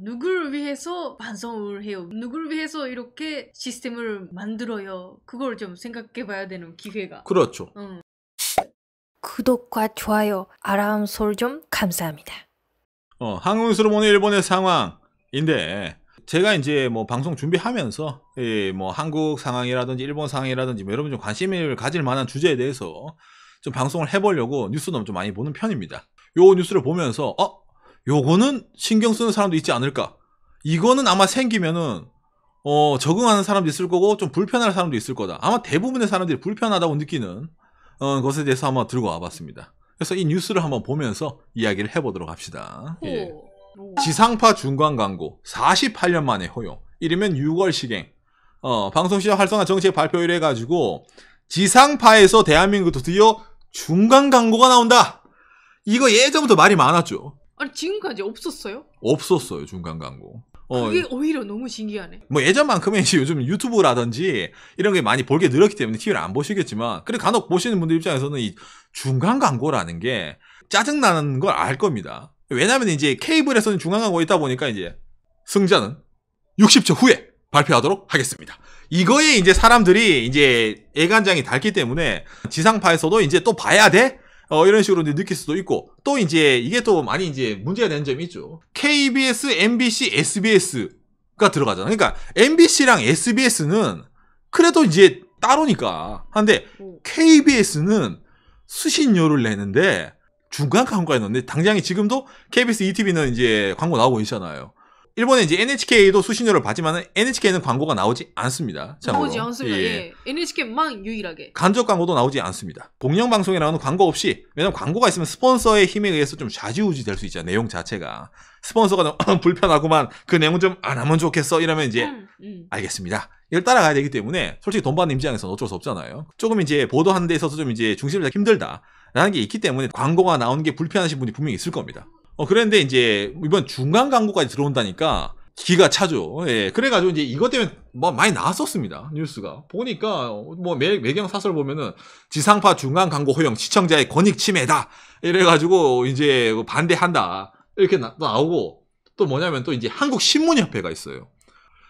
누굴 위해서 반성을 해요? 누굴 위해서 이렇게 시스템을 만들어요? 그걸 좀 생각해 봐야 되는 기회가. 그렇죠. 응. 구독과 좋아요, 알람 솔좀 감사합니다. 어, 한국으로 보는 일본의 상황인데 제가 이제 뭐 방송 준비하면서 예, 뭐 한국 상황이라든지 일본 상황이라든지 뭐 여러분 좀 관심을 가질 만한 주제에 대해서 좀 방송을 해보려고 뉴스 너무 좀 많이 보는 편입니다. 요 뉴스를 보면서 어 요거는 신경 쓰는 사람도 있지 않을까. 이거는 아마 생기면은 어, 적응하는 사람도 있을 거고 좀 불편할 사람도 있을 거다. 아마 대부분의 사람들이 불편하다고 느끼는 어, 것에 대해서 한번 들고 와봤습니다. 그래서 이 뉴스를 한번 보면서 이야기를 해보도록 합시다. 예. 지상파 중간 광고 48년 만에 허용. 이르면 6월 시행. 어, 방송 시작 활성화 정책 발표를 해가지고 지상파에서 대한민국도 드디어 중간 광고가 나온다. 이거 예전부터 말이 많았죠. 아니 지금까지 없었어요? 없었어요 중간 광고. 어, 그게 오히려 너무 신기하네. 뭐 예전만큼은 이제 요즘 유튜브라든지 이런 게 많이 볼 게 늘었기 때문에 TV를 안 보시겠지만, 그래 간혹 보시는 분들 입장에서는 이 중간 광고라는 게 짜증나는 걸 알 겁니다. 왜냐면 이제 케이블에서는 중간 광고 있다 보니까 이제 승자는 60초 후에 발표하도록 하겠습니다. 이거에 이제 사람들이 이제 애간장이 닳기 때문에 지상파에서도 이제 또 봐야 돼? 어, 이런 식으로 이제 느낄 수도 있고 또 이제 이게 또 많이 이제 문제가 되는 점이 있죠. KBS, MBC, SBS가 들어가잖아. 그러니까 MBC랑 SBS는 그래도 이제 따로니까. 한데 음. KBS는 수신료를 내는데 중간 광고에 넣는데 당장에 지금도 KBS ETV는 이제 광고 나오고 있잖아요. 일본에 이제 NHK도 수신료를 받지만은 NHK는 광고가 나오지 않습니다. 참고로. 나오지 않습니다. 예. 예. 예. NHK만 유일하게. 간접 광고도 나오지 않습니다. 공영 방송에 나오는 광고 없이 왜냐면 광고가 있으면 스폰서의 힘에 의해서 좀 좌지우지 될 수 있죠. 내용 자체가. 스폰서가 좀불편하고만그 내용 좀 안 하면 좋겠어 이러면 이제 음, 음. 알겠습니다. 이걸 따라가야 되기 때문에 솔직히 돈 받는 입장에서는 어쩔 수 없잖아요. 조금 이제 보도하는 데 있어서 좀 이제 중심을 잡기 힘들다라는 게 있기 때문에 광고가 나오는 게 불편하신 분이 분명히 있을 겁니다. 어, 그런데 이제 이번 중간 광고까지 들어온다니까 기가 차죠. 예. 그래가지고 이제 이것 때문에 뭐 많이 나왔었습니다. 뉴스가. 보니까 뭐 매, 매경 사설 보면은 지상파 중간 광고 허용 시청자의 권익 침해다. 이래가지고 이제 반대한다. 이렇게 나, 나오고 또 뭐냐면 또 이제 한국신문협회가 있어요.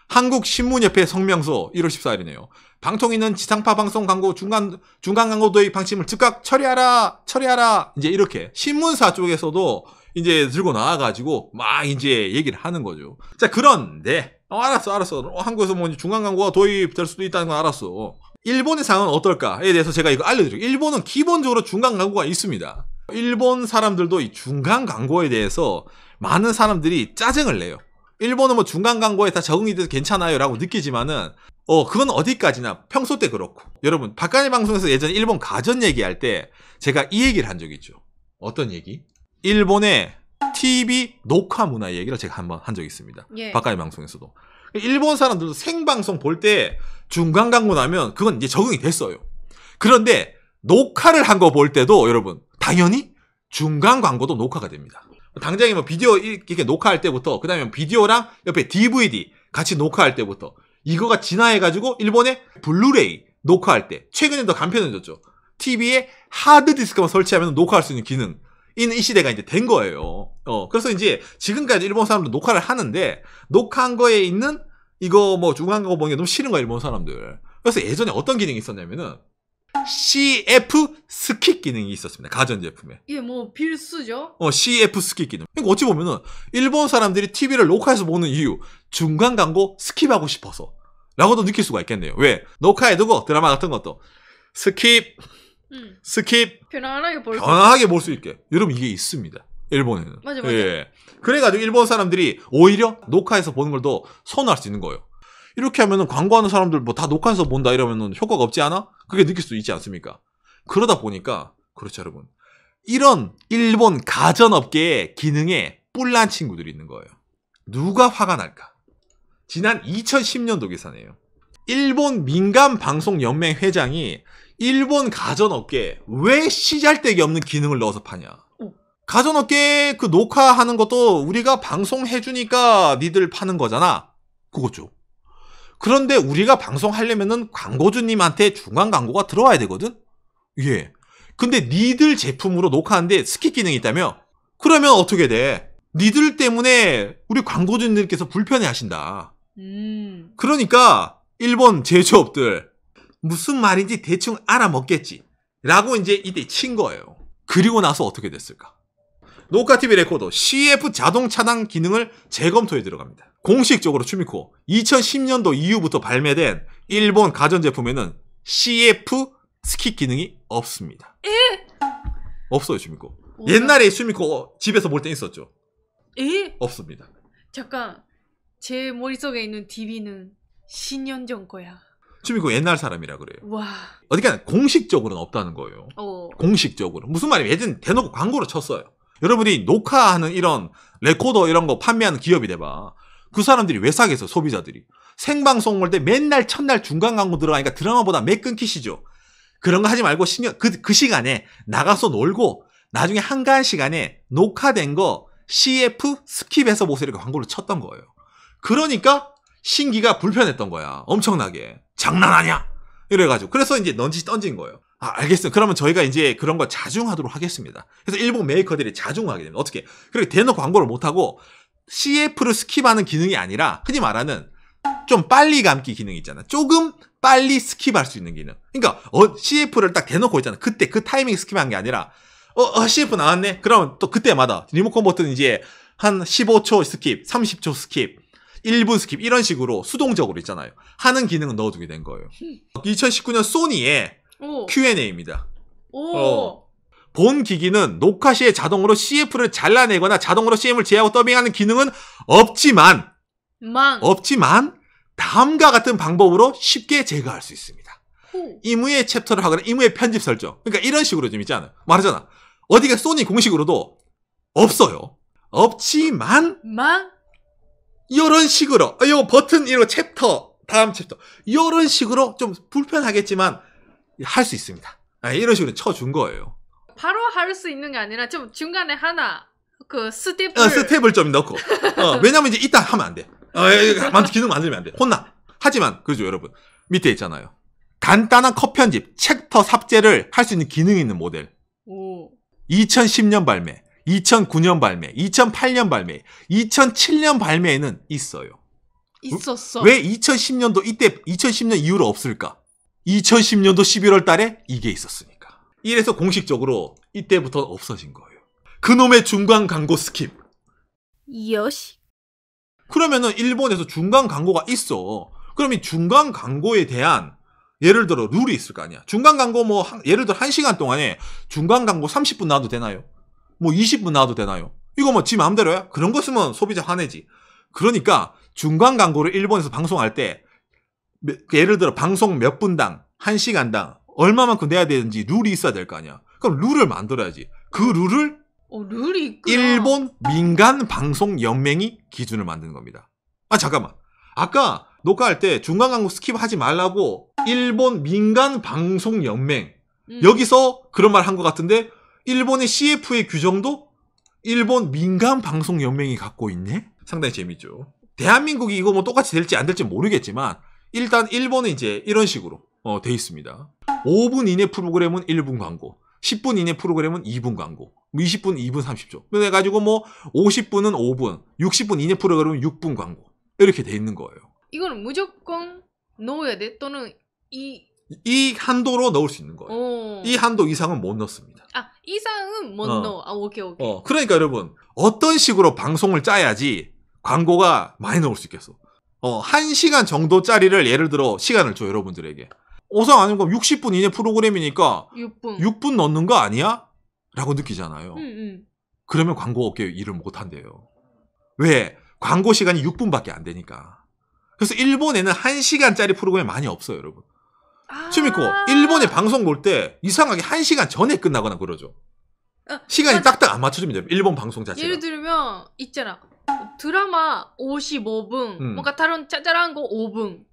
한국신문협회 성명서 1월 14일이네요. 방통위는 지상파 방송 광고 중간 중간 광고 도입 방침을 즉각 처리하라 처리하라 이제 이렇게 신문사 쪽에서도 이제 들고 나와가지고 막 이제 얘기를 하는 거죠. 자, 그런데, 어, 알았어, 알았어. 어, 한국에서 뭐 중간 광고가 도입될 수도 있다는 건 알았어. 일본의 상황은 어떨까에 대해서 제가 이거 알려드릴게요. 일본은 기본적으로 중간 광고가 있습니다. 일본 사람들도 이 중간 광고에 대해서 많은 사람들이 짜증을 내요. 일본은 뭐 중간 광고에 다 적응이 돼서 괜찮아요 라고 느끼지만은 어 그건 어디까지나 평소 때 그렇고 여러분 박간의 방송에서 예전에 일본 가전 얘기할 때 제가 이 얘기를 한 적이 있죠 어떤 얘기? 일본의 TV 녹화 문화 얘기를 제가 한 번 한 적이 있습니다. 예. 바깥의 방송에서도. 일본 사람들도 생방송 볼 때 중간 광고 나면 그건 이제 적응이 됐어요. 그런데 녹화를 한 거 볼 때도 여러분 당연히 중간 광고도 녹화가 됩니다. 당장에 뭐 비디오 이렇게 녹화할 때부터 그다음에 비디오랑 옆에 DVD 같이 녹화할 때부터 이거가 진화해가지고 일본의 블루레이 녹화할 때 최근에 더 간편해졌죠. TV에 하드디스크만 설치하면 녹화할 수 있는 기능 있는 이 시대가 이제 된 거예요. 어, 그래서 이제 지금까지 일본 사람들 녹화를 하는데, 녹화한 거에 있는 이거 뭐 중간 거 보는 게 너무 싫은 거예요 일본 사람들. 그래서 예전에 어떤 기능이 있었냐면은, CF 스킵 기능이 있었습니다. 가전제품에. 이게 예, 뭐 필수죠? 어, CF 스킵 기능. 그러니까 어찌 보면은, 일본 사람들이 TV를 녹화해서 보는 이유, 중간 광고 스킵하고 싶어서. 라고도 느낄 수가 있겠네요. 왜? 녹화해두고 드라마 같은 것도. 스킵! 음. 스킵 편안하게 볼 편안하게 볼 수 있게. 여러분 이게 있습니다. 일본에는. 맞아 맞아. 예. 그래가지고 일본 사람들이 오히려 녹화해서 보는 걸 더 선호할 수 있는 거예요. 이렇게 하면은 광고하는 사람들 뭐 다 녹화해서 본다 이러면은 효과가 없지 않아? 그게 느낄 수 있지 않습니까? 그러다 보니까 그렇죠 여러분. 이런 일본 가전업계의 기능에 뿔난 친구들이 있는 거예요. 누가 화가 날까? 지난 2010년도 기사네요. 일본 민간 방송 연맹 회장이 일본 가전업계 왜 시잘데기 없는 기능을 넣어서 파냐? 어. 가전업계 그 녹화하는 것도 우리가 방송해주니까 니들 파는 거잖아. 그거죠 그런데 우리가 방송하려면은 광고주님한테 중간 광고가 들어와야 되거든? 예. 근데 니들 제품으로 녹화하는데 스킵 기능이 있다며? 그러면 어떻게 돼? 니들 때문에 우리 광고주님들께서 불편해 하신다. 음. 그러니까, 일본 제조업들, 무슨 말인지 대충 알아먹겠지. 라고 이제 이때 친 거예요. 그리고 나서 어떻게 됐을까? 노카TV 레코더 CF 자동 차단 기능을 재검토에 들어갑니다. 공식적으로 추미코 2010년도 이후부터 발매된 일본 가전제품에는 CF 스킵 기능이 없습니다. 에? 없어요, 추미코. 뭐야? 옛날에 추미코 집에서 볼 때 있었죠. 에? 없습니다. 잠깐, 제 머릿속에 있는 DB는 10년 전 거야. 주민국 그 옛날 사람이라 그래요. 와. 어디가 까 공식적으로는 없다는 거예요. 오. 어. 공식적으로. 무슨 말이에요? 예전 에 대놓고 광고를 쳤어요. 여러분이 녹화하는 이런 레코더 이런 거 판매하는 기업이 돼봐. 그 사람들이 왜 사겠어, 소비자들이. 생방송 올 때 맨날 첫날 중간 광고 들어가니까 드라마보다 매 끊기시죠? 그런 거 하지 말고 신경, 그, 그 시간에 나가서 놀고 나중에 한가한 시간에 녹화된 거 CF 스킵해서 보세요. 이렇게 광고를 쳤던 거예요. 그러니까 신기가 불편했던 거야. 엄청나게. 장난하냐? 이래가지고 그래서 이제 넌지 시 던진 거예요. 아, 알겠습니다. 그러면 저희가 이제 그런 거 자중하도록 하겠습니다. 그래서 일본 메이커들이 자중하게 됩니다. 어떻게? 그렇게 대놓고 광고를 못하고 CF를 스킵하는 기능이 아니라 흔히 말하는 좀 빨리 감기 기능 있잖아. 조금 빨리 스킵할 수 있는 기능. 그러니까 어, CF를 딱 대놓고 있잖아. 그때 그 타이밍 스킵한 게 아니라 어, 어 CF 나왔네. 그러면 또 그때마다 리모컨 버튼 이제 한 15초 스킵, 30초 스킵, 1분 스킵 이런 식으로 수동적으로 있잖아요. 하는 기능은 넣어두게 된 거예요. 2019년 소니의 오. Q&A입니다. 오. 어, 본 기기는 녹화 시에 자동으로 CF를 잘라내거나 자동으로 CM을 제하고 더빙하는 기능은 없지만 망. 없지만 다음과 같은 방법으로 쉽게 제거할 수 있습니다. 이무의 챕터를 하거나 이무의 편집 설정. 그러니까 이런 식으로 좀있지않아요 말하잖아. 어디가 소니 공식으로도 없어요. 없지만 망? 이런 식으로 어, 요 버튼 이런 챕터 다음 챕터 이런 식으로 좀 불편하겠지만 할 수 있습니다. 아, 이런 식으로 쳐준 거예요. 바로 할 수 있는 게 아니라 좀 중간에 하나 그 스텝을 어, 스텝을 좀 넣고 어, 왜냐면 이제 이따 하면 안 돼. 어, 예, 예, 예. 기능 만들면 안 돼. 혼나. 하지만 그죠 여러분 밑에 있잖아요. 간단한 컷 편집, 챕터 삭제를할 수 있는 기능이 있는 모델. 오. 2010년 발매. 2009년 발매, 2008년 발매, 2007년 발매에는 있어요. 있었어. 왜 2010년도 이때 2010년 이후로 없을까? 2010년도 11월 달에 이게 있었으니까. 이래서 공식적으로 이때부터 없어진 거예요. 그놈의 중간 광고 스킵. 여시. 그러면은 일본에서 중간 광고가 있어. 그러면 중간 광고에 대한 예를 들어 룰이 있을 거 아니야. 중간 광고 뭐 예를 들어 1시간 동안에 중간 광고 30분 나와도 되나요? 뭐 20분 나와도 되나요? 이거 뭐 지 마음대로야? 그런 거 쓰면 소비자 화내지. 그러니까 중간 광고를 일본에서 방송할 때 예를 들어 방송 몇 분당, 1시간당 얼마만큼 내야 되는지 룰이 있어야 될 거 아니야. 그럼 룰을 만들어야지. 그 룰을 어, 룰이 일본 민간 방송 연맹이 기준을 만드는 겁니다. 아 잠깐만. 아까 녹화할 때 중간 광고 스킵하지 말라고 일본 민간 방송 연맹 음. 여기서 그런 말 한 것 같은데 일본의 CF의 규정도 일본 민간 방송 연맹이 갖고 있네? 상당히 재밌죠. 대한민국이 이거 뭐 똑같이 될지 안 될지 모르겠지만 일단 일본은 이제 이런 식으로 어, 돼 있습니다. 5분 이내 프로그램은 1분 광고, 10분 이내 프로그램은 2분 광고, 20분 2분 30초. 그래가지고 뭐 50분은 5분, 60분 이내 프로그램은 6분 광고 이렇게 돼 있는 거예요. 이건 무조건 넣어야 돼 또는 이이 한도로 넣을 수 있는 거예요. 오. 이 한도 이상은 못 넣습니다. 아, 이상은 못 어. 넣어. 아, 오케이, 오케이. 어, 그러니까 여러분, 어떤 식으로 방송을 짜야지 광고가 많이 넣을 수 있겠어. 어, 1시간 정도짜리를 예를 들어 시간을 줘, 여러분들에게. 오상 아니면 60분 이내 프로그램이니까 6분. 6분 넣는 거 아니야? 라고 느끼잖아요. 음, 음. 그러면 광고업계 일을 못 한대요. 왜? 광고 시간이 6분밖에 안 되니까. 그래서 일본에는 1시간짜리 프로그램이 많이 없어요, 여러분. 취미코 아. 일본에 방송 볼 때 이상하게 한 시간 전에 끝나거나 그러죠. 아, 시간이 그러니까 딱딱 안 맞춰집니다. 일본 방송 자체가. 예를 들면 있잖아. 드라마 55분, 음. 뭔가 다른 짜잘한 거 5분.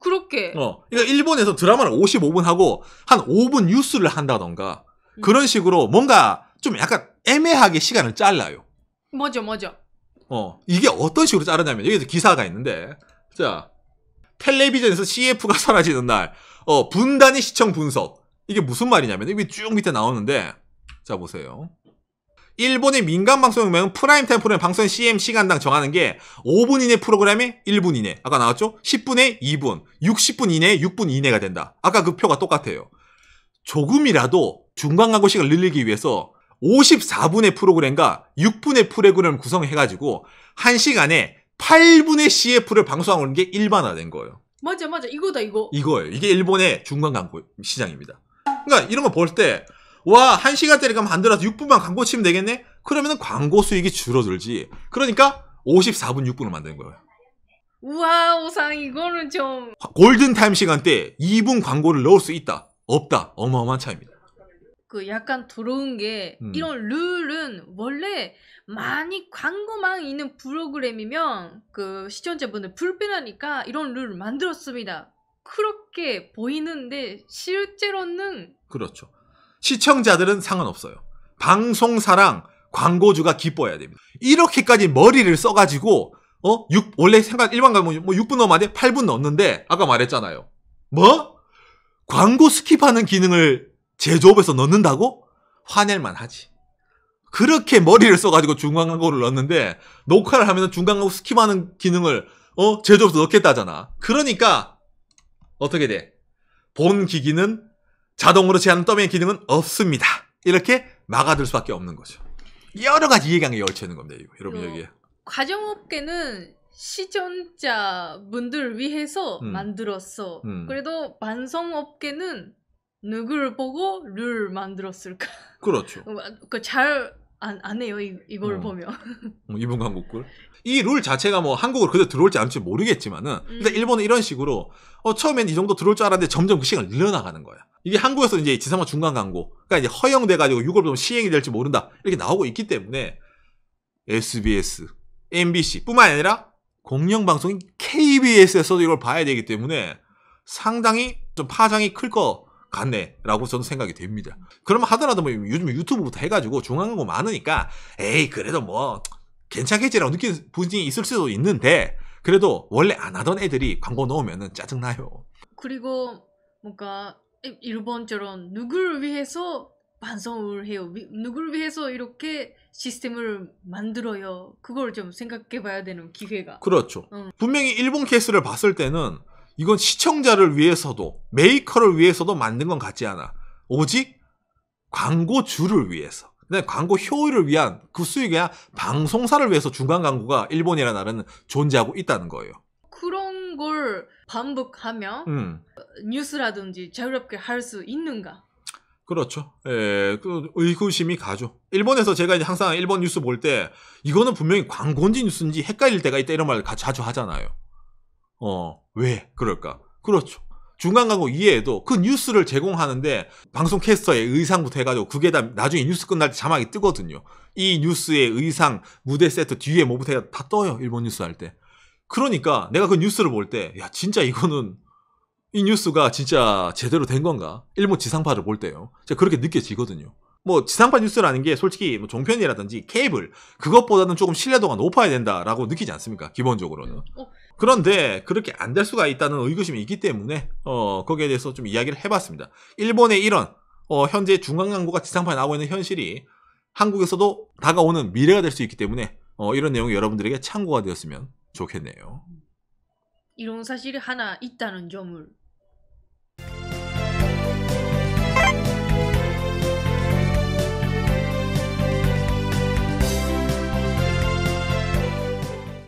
그렇게. 어. 그러니까 일본에서 드라마를 55분 하고 한 5분 뉴스를 한다던가 음. 그런 식으로 뭔가 좀 약간 애매하게 시간을 잘라요. 맞아, 맞아. 어. 이게 어떤 식으로 자르냐면 여기서 기사가 있는데 자, 텔레비전에서 CF가 사라지는 날 어, 분단위 시청 분석. 이게 무슨 말이냐면 이게 쭉 밑에 나오는데 자 보세요. 일본의 민간 방송명은 프라임템임프 방송 CM 시간당 정하는 게 5분 이내 프로그램에 1분 이내 아까 나왔죠? 10분에 2분 60분 이내에 6분 이내가 된다 아까 그 표가 똑같아요 조금이라도 중간 광고시간을 늘리기 위해서 54분의 프로그램과 6분의 프로그램을 구성해가지고 1시간에 8분의 CF를 방송하는 게 일반화된 거예요 맞아 맞아 이거다 이거 이거예요. 이게 일본의 중간 광고 시장입니다. 그러니까 이런 거 볼 때 와, 한시간짜리 가럼 만들어서 6분만 광고 치면 되겠네? 그러면 광고 수익이 줄어들지. 그러니까 54분 6분을 만드는 거예요. 우와, 오상 이거는 좀 골든타임 시간대 2분 광고를 넣을 수 있다. 없다. 어마어마한 차이입니다. 그 약간 더러운 게 음. 이런 룰은 원래 많이 광고만 있는 프로그램이면 그 시청자분들 불편하니까 이런 룰을 만들었습니다. 그렇게 보이는데 실제로는 그렇죠. 시청자들은 상관없어요. 방송사랑 광고주가 기뻐해야 됩니다. 이렇게까지 머리를 써가지고 어? 6, 원래 생각 일반 가면 뭐 6분 넘어야 돼? 8분 넣었는데 아까 말했잖아요. 뭐? 광고 스킵하는 기능을 제조업에서 넣는다고? 화낼만 하지. 그렇게 머리를 써가지고 중간 광고를 넣었는데 녹화를 하면 중간 광고 스킵하는 기능을 어 제조업에서 넣겠다잖아. 그러니까 어떻게 돼? 본 기기는 자동으로 제한 더빙 기능은 없습니다. 이렇게 막아둘 수밖에 없는 거죠. 여러 가지 이해관계에 열치는 겁니다. 이거. 여러분 여기 에 과정업계는 시전자 분들 위해서 음. 만들었어. 음. 그래도 반성업계는 누구를 보고 룰 만들었을까? 그렇죠. 어, 그잘안 그러니까 안 해요 이, 이걸 음. 보면. 어, 이분 한국글. 이룰 자체가 뭐 한국으로 그대로 들어올지 않을지 모르겠지만은 일단 음. 일본은 이런 식으로 어, 처음엔 이 정도 들어올 줄 알았는데 점점 그 시간을 늘려나가는 거야. 이게 한국에서 이제 지상화 중간 광고, 그러니까 이제 허용돼가지고 6월 부터 시행이 될지 모른다 이렇게 나오고 있기 때문에 SBS, MBC뿐만 아니라 공영 방송인 KBS에서도 이걸 봐야 되기 때문에 상당히 좀 파장이 클 거. 같네라고 저는 생각이 됩니다. 그럼 하더라도 뭐 요즘 유튜브부터 해가지고 중앙광고 많으니까 에이 그래도 뭐 괜찮겠지라고 느끼는 분이 있을 수도 있는데 그래도 원래 안 하던 애들이 광고 넣으면 짜증나요. 그리고 뭔가 일본처럼 누구를 위해서 반성을 해요. 누구를 위해서 이렇게 시스템을 만들어요. 그걸 좀 생각해 봐야 되는 기회가. 그렇죠. 응. 분명히 일본 케이스를 봤을 때는 이건 시청자를 위해서도 메이커를 위해서도 만든 건 같지 않아. 오직 광고주를 위해서. 근데 광고 효율을 위한 그 수익이 야 방송사를 위해서 중간 광고가 일본이라는 나라는 존재하고 있다는 거예요. 그런 걸 반복하며 음. 뉴스라든지 자유롭게 할 수 있는가? 그렇죠. 예, 그 의구심이 가죠. 일본에서 제가 이제 항상 일본 뉴스 볼 때 이거는 분명히 광고인지 뉴스인지 헷갈릴 때가 있다 이런 말을 자주 하잖아요. 어, 왜 그럴까? 그렇죠. 중간 광고 이외에도 그 뉴스를 제공하는데 방송 캐스터의 의상부터 해가지고 그게 다 나중에 뉴스 끝날 때 자막이 뜨거든요. 이 뉴스의 의상, 무대 세트 뒤에 뭐부터 해가 다 떠요. 일본 뉴스 할 때. 그러니까 내가 그 뉴스를 볼 때, 야, 진짜 이거는 이 뉴스가 진짜 제대로 된 건가? 일본 지상파를 볼 때요. 제가 그렇게 느껴지거든요. 뭐 지상파 뉴스라는 게 솔직히 뭐 종편이라든지 케이블 그것보다는 조금 신뢰도가 높아야 된다라고 느끼지 않습니까? 기본적으로는. 어, 그런데 그렇게 안 될 수가 있다는 의구심이 있기 때문에 어, 거기에 대해서 좀 이야기를 해봤습니다. 일본의 이런 어, 현재 중앙광고가 지상파에 나오고 있는 현실이 한국에서도 다가오는 미래가 될 수 있기 때문에 어, 이런 내용이 여러분들에게 참고가 되었으면 좋겠네요. 이런 사실이 하나 있다는 점을